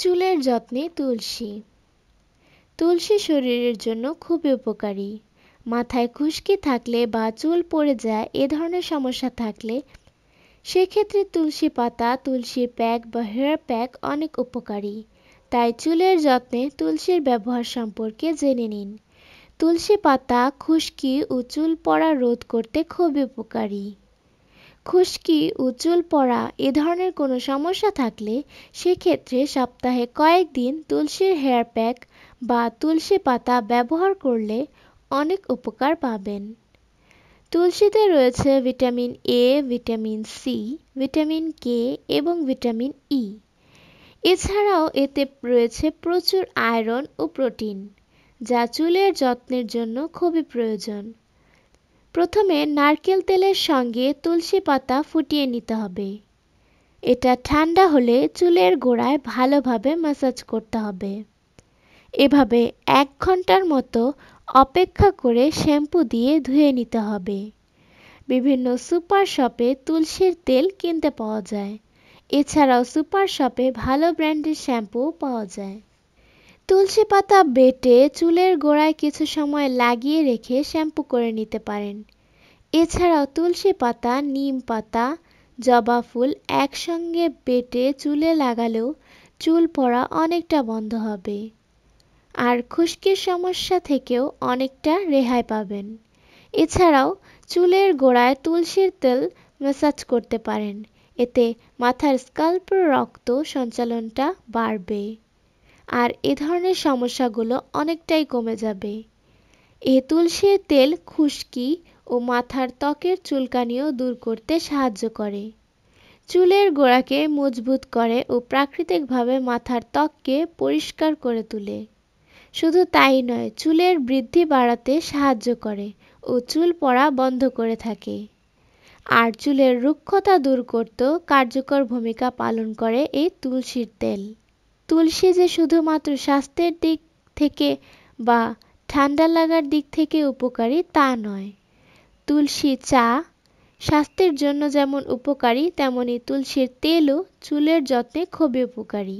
চুলের যত্নে তুলসী তুলসী শরীরের জন্য খুবই উপকারী মাথায় খুশকি থাকলে বা চুল পড়ে যায় এ ধরনের সমস্যা থাকলে সেক্ষেত্রে তুলসী পাতা তুলসী প্যাক বা হেয়ার প্যাক অনেক উপকারী তাই চুলের যত্নে তুলসীর ব্যবহার সম্পর্কে জেনে নিন তুলসী পাতা খুশকি ও চুল পড়া রোধ করতে খুবই উপকারী খুশকি ও চুল পড়া এ ধরনের কোনো সমস্যা থাকলে সেক্ষেত্রে সপ্তাহে কয়েকদিন তুলসীর হেয়ার প্যাক বা তুলসী পাতা ব্যবহার করলে অনেক উপকার পাবেন তুলসীতে রয়েছে vitamin A vitamin C vitamin K এবং ভিটামিন ই e। এছাড়াও এতে রয়েছে প্রচুর আয়রন ও প্রোটিন যা চুলের যত্নের জন্য খুবই প্রয়োজন প্রথমে নারকেল তেলের সঙ্গে তুলসী পাতা ফুটিয়ে নিতে হবে এটা ঠান্ডা হলে চুলের গোড়ায় ভালোভাবে ম্যাসাজ করতে হবে এভাবে এক ঘন্টার মতো অপেক্ষা করে শ্যাম্পু দিয়ে ধুয়ে নিতে হবে বিভিন্ন সুপার শপে তুলসীর তেল কিনতে পাওয়া যায় এছাড়াও সুপার শপে ভালো ব্র্যান্ডের শ্যাম্পুও পাওয়া যায় তুলসী পাতা বেটে চুলের গোড়ায় কিছু সময় লাগিয়ে রেখে শ্যাম্পু করে নিতে পারেন এছাড়াও তুলসী পাতা নিম পাতা জবা ফুল একসঙ্গে বেটে চুলে লাগালেও চুল পড়া অনেকটা বন্ধ হবে আর খুশকির সমস্যা থেকেও অনেকটা রেহাই পাবেন এছাড়াও চুলের গোড়ায় তুলসীর তেল ম্যাসাজ করতে পারেন এতে মাথার স্কাল্পের রক্ত সঞ্চালনটা বাড়বে আর এ ধরনের সমস্যাগুলো অনেকটাই কমে যাবে এ তুলসীর তেল খুশকি ও মাথার ত্বকের চুলকানিও দূর করতে সাহায্য করে চুলের গোড়াকে মজবুত করে ও প্রাকৃতিকভাবে মাথার ত্বককে পরিষ্কার করে তোলে শুধু তাই নয় চুলের বৃদ্ধি বাড়াতে সাহায্য করে ও চুল পড়া বন্ধ করে থাকে আর চুলের রুক্ষতা দূর করতেও কার্যকর ভূমিকা পালন করে এই তুলসীর তেল তুলসী যে শুধুমাত্র স্বাস্থ্যের দিক থেকে বা ঠান্ডা লাগার দিক থেকে উপকারী তা নয় তুলসী চা স্বাস্থ্যের জন্য যেমন উপকারী তেমনি তুলসীর তেলও চুলের যত্নে খুবই উপকারী